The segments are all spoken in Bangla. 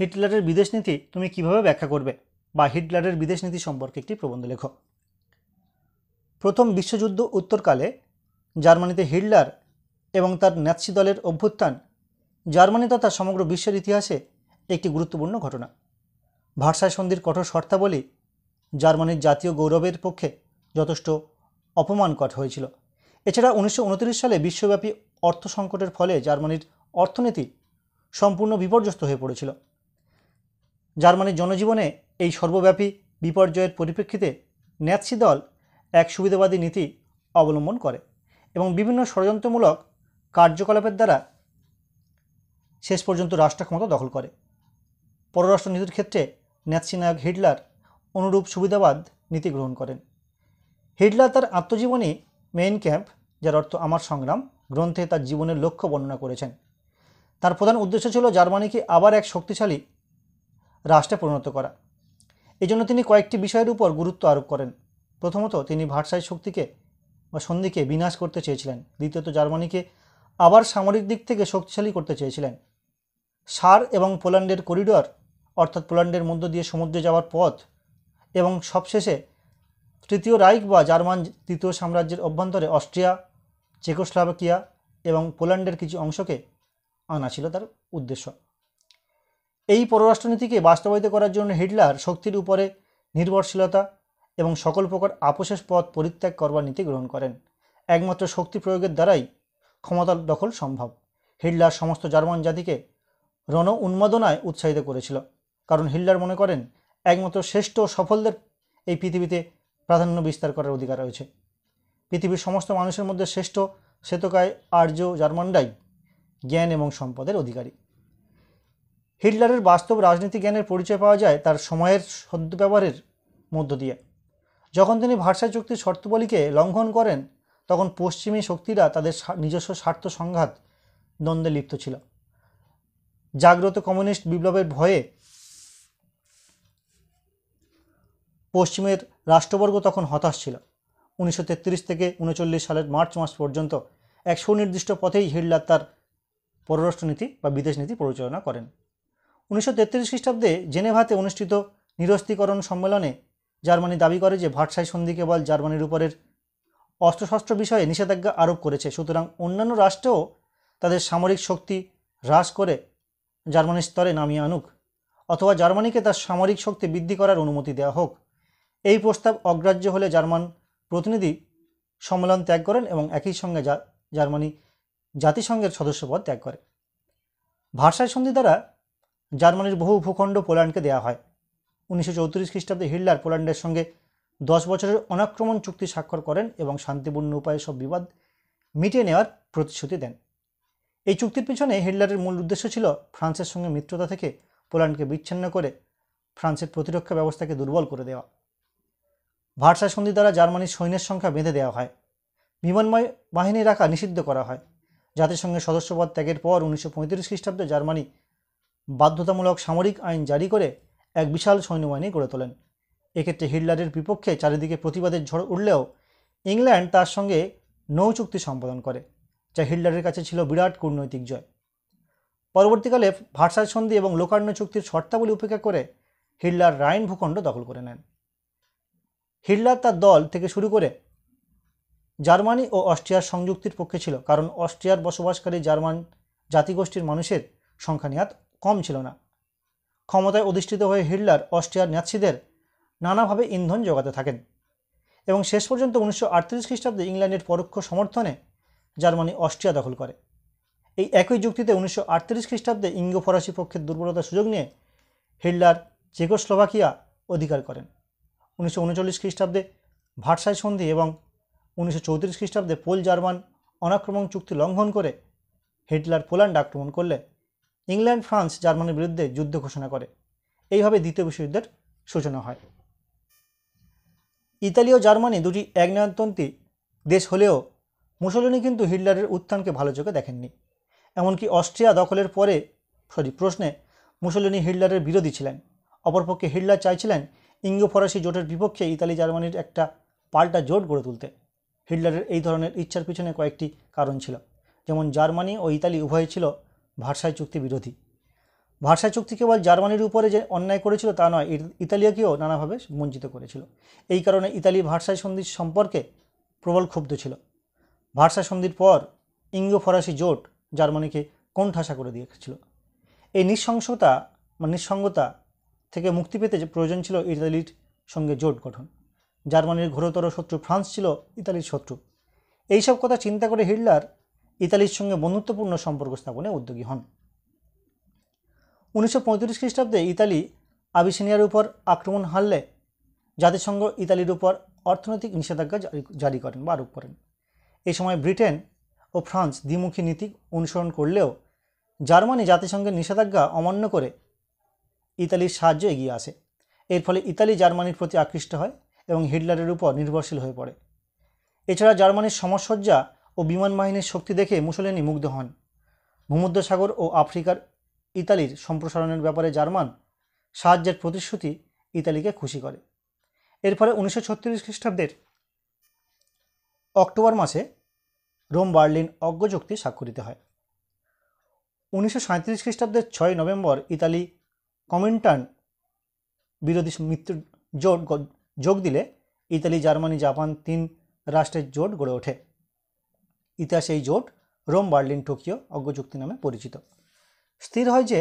হিটলারের বিদেশ নীতি তুমি কিভাবে ব্যাখ্যা করবে বা হিটলারের বিদেশ নীতি সম্পর্কে একটি প্রবন্ধ লেখো প্রথম বিশ্বযুদ্ধ উত্তরকালে জার্মানিতে হিটলার এবং তার ন্যাৎসি দলের অভ্যুত্থান জার্মানি তথা সমগ্র বিশ্বের ইতিহাসে একটি গুরুত্বপূর্ণ ঘটনা ভারসায় সন্ধির কঠোর শর্তাবলী জার্মানির জাতীয় গৌরবের পক্ষে যথেষ্ট অপমানকর হয়েছিল এছাড়া উনিশশো সালে বিশ্বব্যাপী অর্থ সংকটের ফলে জার্মানির অর্থনীতি সম্পূর্ণ বিপর্যস্ত হয়ে পড়েছিল জার্মানির জনজীবনে এই সর্বব্যাপী বিপর্যয়ের পরিপ্রেক্ষিতে ন্যাৎসি দল এক সুবিধাবাদী নীতি অবলম্বন করে এবং বিভিন্ন ষড়যন্ত্রমূলক কার্যকলাপের দ্বারা শেষ পর্যন্ত রাষ্ট্রক্ষমতা দখল করে পররাষ্ট্র নীতির ক্ষেত্রে ন্যাৎসি নায়ক হিটলার অনুরূপ সুবিধাবাদ নীতি গ্রহণ করেন হিটলার তার আত্মজীবনী মেইন ক্যাম্প যার অর্থ আমার সংগ্রাম গ্রন্থে তার জীবনের লক্ষ্য বর্ণনা করেছেন তার প্রধান উদ্দেশ্য ছিল জার্মানিকে আবার এক শক্তিশালী রাষ্ট্রে পরিণত করা এই জন্য তিনি কয়েকটি বিষয়ের উপর গুরুত্ব আরোপ করেন প্রথমত তিনি ভারসাই শক্তিকে বা সন্ধিকে বিনাশ করতে চেয়েছিলেন দ্বিতীয়ত জার্মানিকে আবার সামরিক দিক থেকে শক্তিশালী করতে চেয়েছিলেন সার এবং পোল্যান্ডের করিডর অর্থাৎ পোল্যান্ডের মধ্য দিয়ে সমুদ্রে যাওয়ার পথ এবং সবশেষে তৃতীয় রাইক বা জার্মান তৃতীয় সাম্রাজ্যের অভ্যন্তরে অস্ট্রিয়া চেকোস্লাভাকিয়া এবং পোল্যান্ডের কিছু অংশকে আনা ছিল তার উদ্দেশ্য এই পররাষ্ট্রনীতিকে বাস্তবায়িত করার জন্য হিটলার শক্তির উপরে নির্ভরশীলতা এবং সকল প্রকার আপোষের পথ পরিত্যাগ করবার নীতি গ্রহণ করেন একমাত্র শক্তি প্রয়োগের দ্বারাই ক্ষমতার দখল সম্ভব হিটলার সমস্ত জার্মান জাতিকে রণ উন্মাদনায় উৎসাহিত করেছিল কারণ হিটলার মনে করেন একমাত্র শ্রেষ্ঠ সফলদের এই পৃথিবীতে প্রাধান্য বিস্তার করার অধিকার রয়েছে পৃথিবীর সমস্ত মানুষের মধ্যে শ্রেষ্ঠ শ্বেতকায় আর্য জার্মানরাই জ্ঞান এবং সম্পদের অধিকারী হিটলারের বাস্তব রাজনীতি জ্ঞানের পরিচয় পাওয়া যায় তার সময়ের সদ্ব্যবহারের মধ্য দিয়ে যখন তিনি ভার্সাই চুক্তির শর্তবলীকে লঙ্ঘন করেন তখন পশ্চিমী শক্তিরা তাদের নিজস্ব স্বার্থ সংঘাত দ্বন্দ্বে লিপ্ত ছিল জাগ্রত কমিউনিস্ট বিপ্লবের ভয়ে পশ্চিমের রাষ্ট্রবর্গ তখন হতাশ ছিল উনিশশো থেকে উনচল্লিশ সালের মার্চ মাস পর্যন্ত এক সুনির্দিষ্ট পথেই হিটলার তার পররাষ্ট্রনীতি বা বিদেশ নীতি পরিচালনা করেন উনিশশো খ্রিস্টাব্দে জেনেভাতে অনুষ্ঠিত নিরস্তিকরণ সম্মেলনে জার্মানি দাবি করে যে ভাটসাই সন্ধি কেবল জার্মানির উপরের অস্ত্রশস্ত্র বিষয়ে নিষেধাজ্ঞা আরোপ করেছে সুতরাং অন্যান্য রাষ্ট্রেও তাদের সামরিক শক্তি হ্রাস করে জার্মানির স্তরে নামিয়ে আনুক অথবা জার্মানিকে তার সামরিক শক্তি বৃদ্ধি করার অনুমতি দেওয়া হোক এই প্রস্তাব অগ্রাহ্য হলে জার্মান প্রতিনিধি সম্মেলন ত্যাগ করেন এবং একই সঙ্গে জার্মানি জাতিসংঘের সদস্যপদ ত্যাগ করে ভারসায় সন্ধি দ্বারা জার্মানির বহু ভূখণ্ড পোল্যান্ডকে দেওয়া হয় উনিশশো চৌত্রিশ খ্রিস্টাব্দে হিটলার পোল্যান্ডের সঙ্গে দশ বছরের অনাক্রমণ চুক্তি স্বাক্ষর করেন এবং শান্তিপূর্ণ উপায়ে সব বিবাদ মিটিয়ে নেওয়ার প্রতিশ্রুতি দেন এই চুক্তির পিছনে হিটলারের মূল উদ্দেশ্য ছিল ফ্রান্সের সঙ্গে মিত্রতা থেকে পোল্যান্ডকে বিচ্ছিন্ন করে ফ্রান্সের প্রতিরক্ষা ব্যবস্থাকে দুর্বল করে দেওয়া ভারসা সন্ধি দ্বারা জার্মানির সৈন্যের সংখ্যা বেঁধে দেওয়া হয় বিমানময় বাহিনী রাখা নিষিদ্ধ করা হয় জাতিসংঘের সদস্যপদ ত্যাগের পর উনিশশো পঁয়ত্রিশ খ্রিস্টাব্দে জার্মানি বাধ্যতামূলক সামরিক আইন জারি করে এক বিশাল সৈন্যবাহিনী গড়ে তোলেন এক্ষেত্রে হিটলারের বিপক্ষে চারিদিকে প্রতিবাদের ঝড় উঠলেও ইংল্যান্ড তার সঙ্গে নৌ চুক্তি সম্পাদন করে যা হিটলারের কাছে ছিল বিরাট কূটনৈতিক জয় পরবর্তীকালে ভার্সাই সন্ধি এবং লোকার্ণ চুক্তির শর্তাবলী উপেক্ষা করে হিটলার রাইন ভূখণ্ড দখল করে নেন হিটলার তার দল থেকে শুরু করে জার্মানি ও অস্ট্রিয়ার সংযুক্তির পক্ষে ছিল কারণ অস্ট্রিয়ার বসবাসকারী জার্মান জাতিগোষ্ঠীর মানুষের সংখ্যা নিয়াত কম ছিল না ক্ষমতায় অধিষ্ঠিত হয়ে হিটলার অস্ট্রিয়ার ন্যাচিদের নানাভাবে ইন্ধন জোগাতে থাকেন এবং শেষ পর্যন্ত উনিশশো আটত্রিশ খ্রিস্টাব্দে ইংল্যান্ডের পরোক্ষ সমর্থনে জার্মানি অস্ট্রিয়া দখল করে এই একই যুক্তিতে উনিশশো আটত্রিশ খ্রিস্টাব্দে ইঙ্গো ফরাসি পক্ষের দুর্বলতার সুযোগ নিয়ে হিটলার চেকোস্লোভাকিয়া অধিকার করেন উনিশশো উনচল্লিশ খ্রিস্টাব্দে ভাটসাই সন্ধি এবং উনিশশো চৌত্রিশ খ্রিস্টাব্দে পোল জার্মান অনাক্রমণ চুক্তি লঙ্ঘন করে হিটলার পোল্যান্ড আক্রমণ করলে ইংল্যান্ড ফ্রান্স জার্মানির বিরুদ্ধে যুদ্ধ ঘোষণা করে এইভাবে দ্বিতীয় বিশ্বযুদ্ধের সূচনা হয় ইতালি ও জার্মানি দুটি একনায়নতন্ত্রী দেশ হলেও মুসলিনী কিন্তু হিটলারের উত্থানকে ভালো চোখে দেখেননি এমনকি অস্ট্রিয়া দখলের পরে সরি প্রশ্নে মুসলিনী হিটলারের বিরোধী ছিলেন অপরপক্ষে হিটলার চাইছিলেন ইঙ্গো ফরাসি জোটের বিপক্ষে ইতালি জার্মানির একটা পাল্টা জোট গড়ে তুলতে হিটলারের এই ধরনের ইচ্ছার পিছনে কয়েকটি কারণ ছিল যেমন জার্মানি ও ইতালি উভয় ছিল ভার্সাই চুক্তি বিরোধী ভার্সাই চুক্তি কেবল জার্মানির উপরে যে অন্যায় করেছিল তা নয় ইতালিয়াকেও নানাভাবে বঞ্চিত করেছিল এই কারণে ইতালি ভার্সাই সন্ধি সম্পর্কে প্রবল ক্ষুব্ধ ছিল ভার্সাই সন্ধির পর ইঙ্গো ফরাসি জোট জার্মানিকে কোণঠাসা করে দিয়েছিল এই নিঃসংসতা বা মানে নিঃসঙ্গতা থেকে মুক্তি পেতে যে প্রয়োজন ছিল ইতালির সঙ্গে জোট গঠন জার্মানির ঘোরতর শত্রু ফ্রান্স ছিল ইতালির শত্রু এইসব কথা চিন্তা করে হিটলার ইতালির সঙ্গে বন্ধুত্বপূর্ণ সম্পর্ক স্থাপনে উদ্যোগী হন উনিশশো পঁয়ত্রিশ খ্রিস্টাব্দে ইতালি আবিসিনিয়ার উপর আক্রমণ হারলে জাতিসংঘ ইতালির উপর অর্থনৈতিক নিষেধাজ্ঞা জারি করেন বা আরোপ করেন এ সময় ব্রিটেন ও ফ্রান্স দ্বিমুখী নীতি অনুসরণ করলেও জার্মানি জাতিসংঘের নিষেধাজ্ঞা অমান্য করে ইতালির সাহায্য এগিয়ে আসে এর ফলে ইতালি জার্মানির প্রতি আকৃষ্ট হয় এবং হিটলারের উপর নির্ভরশীল হয়ে পড়ে এছাড়া জার্মানির সমসজ্জা ও বিমান বাহিনীর শক্তি দেখে মুসলিনি মুগ্ধ হন ভূমধ্যসাগর ও আফ্রিকার ইতালির সম্প্রসারণের ব্যাপারে জার্মান সাহায্যের প্রতিশ্রুতি ইতালিকে খুশি করে এর ফলে উনিশশো ছত্রিশ খ্রিস্টাব্দের অক্টোবর মাসে রোম বার্লিন অজ্ঞ চুক্তি স্বাক্ষরিত হয় উনিশশো সাঁত্রিশ খ্রিস্টাব্দের ছয় নভেম্বর ইতালি কমেন্টান বিরোধী মিত্র জোট যোগ দিলে ইতালি জার্মানি জাপান তিন রাষ্ট্রের জোট গড়ে ওঠে ইতিহাসে এই জোট রোম বার্লিন টোকিও অজ্ঞযুক্তি নামে পরিচিত স্থির হয় যে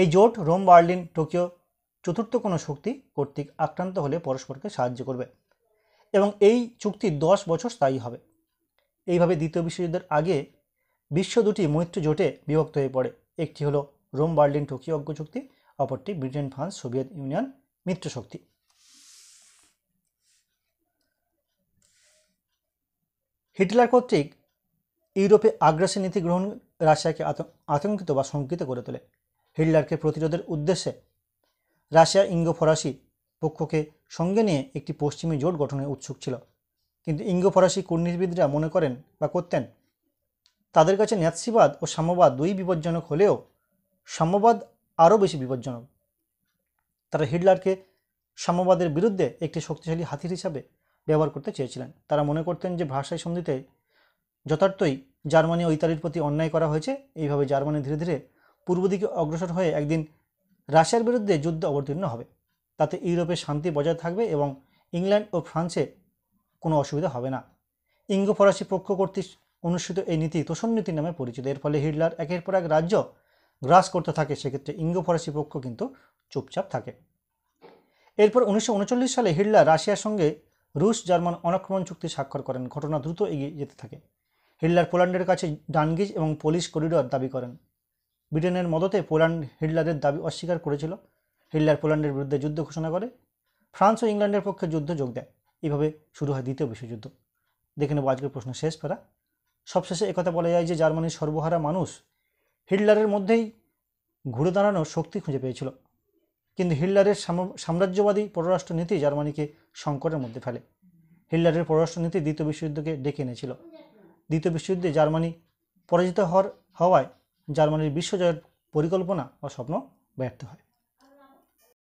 এই জোট রোম বার্লিন টোকিও চতুর্থ কোনো শক্তি কর্তৃক আক্রান্ত হলে পরস্পরকে সাহায্য করবে এবং এই চুক্তি দশ বছর স্থায়ী হবে এইভাবে দ্বিতীয় বিশ্বযুদ্ধের আগে বিশ্ব দুটি মৈত্র জোটে বিভক্ত হয়ে পড়ে একটি হলো রোম বার্লিন টোকিও অজ্ঞ চুক্তি অপরটি ব্রিটেন ফ্রান্স সোভিয়েত ইউনিয়ন মিত্রশক্তি হিটলার কর্তৃক ইউরোপে আগ্রাসী নীতি গ্রহণ রাশিয়াকে আতঙ্কিত বা শঙ্কিত করে তোলে হিটলারকে প্রতিরোধের উদ্দেশ্যে রাশিয়া ইঙ্গো ফরাসি পক্ষকে সঙ্গে নিয়ে একটি পশ্চিমী জোট গঠনে উৎসুক ছিল কিন্তু ইঙ্গো ফরাসি কূটনীতিবিদরা মনে করেন বা করতেন তাদের কাছে ন্যাৎসিবাদ ও সাম্যবাদ দুই বিপজ্জনক হলেও সাম্যবাদ আরও বেশি বিপজ্জনক তারা হিটলারকে সাম্যবাদের বিরুদ্ধে একটি শক্তিশালী হাতির হিসাবে ব্যবহার করতে চেয়েছিলেন তারা মনে করতেন যে ভাষায় সন্ধিতে যথার্থই জার্মানি ও ইতালির প্রতি অন্যায় করা হয়েছে এইভাবে জার্মানি ধীরে ধীরে পূর্ব দিকে অগ্রসর হয়ে একদিন রাশিয়ার বিরুদ্ধে যুদ্ধ অবতীর্ণ হবে তাতে ইউরোপে শান্তি বজায় থাকবে এবং ইংল্যান্ড ও ফ্রান্সে কোনো অসুবিধা হবে না ইঙ্গো ফরাসি পক্ষ কর্তৃক অনুষ্ঠিত এই নীতি তোষণ নীতি নামে পরিচিত এর ফলে হিটলার একের পর এক রাজ্য গ্রাস করতে থাকে সেক্ষেত্রে ইঙ্গো ফরাসি পক্ষ কিন্তু চুপচাপ থাকে এরপর উনিশশো সালে হিটলার রাশিয়ার সঙ্গে রুশ জার্মান অনাক্রমণ চুক্তি স্বাক্ষর করেন ঘটনা দ্রুত এগিয়ে যেতে থাকে হিটলার পোল্যান্ডের কাছে ডানগিজ এবং পোলিশ করিডর দাবি করেন ব্রিটেনের মদতে পোল্যান্ড হিটলারের দাবি অস্বীকার করেছিল হিটলার পোল্যান্ডের বিরুদ্ধে যুদ্ধ ঘোষণা করে ফ্রান্স ও ইংল্যান্ডের পক্ষে যুদ্ধ যোগ দেয় এভাবে শুরু হয় দ্বিতীয় বিশ্বযুদ্ধ দেখে নেব আজকের প্রশ্ন শেষ ফেরা সবশেষে একথা বলা যায় যে জার্মানির সর্বহারা মানুষ হিটলারের মধ্যেই ঘুরে দাঁড়ানোর শক্তি খুঁজে পেয়েছিল কিন্তু হিটলারের সাম্রাজ্যবাদী পররাষ্ট্রনীতি জার্মানিকে সংকটের মধ্যে ফেলে হিটলারের পররাষ্ট্রনীতি দ্বিতীয় বিশ্বযুদ্ধকে ডেকে এনেছিল দ্বিতীয় বিশ্বযুদ্ধে জার্মানি পরাজিত হওয়ার হওয়ায় জার্মানির বিশ্বজয়ের পরিকল্পনা বা স্বপ্ন ব্যর্থ হয়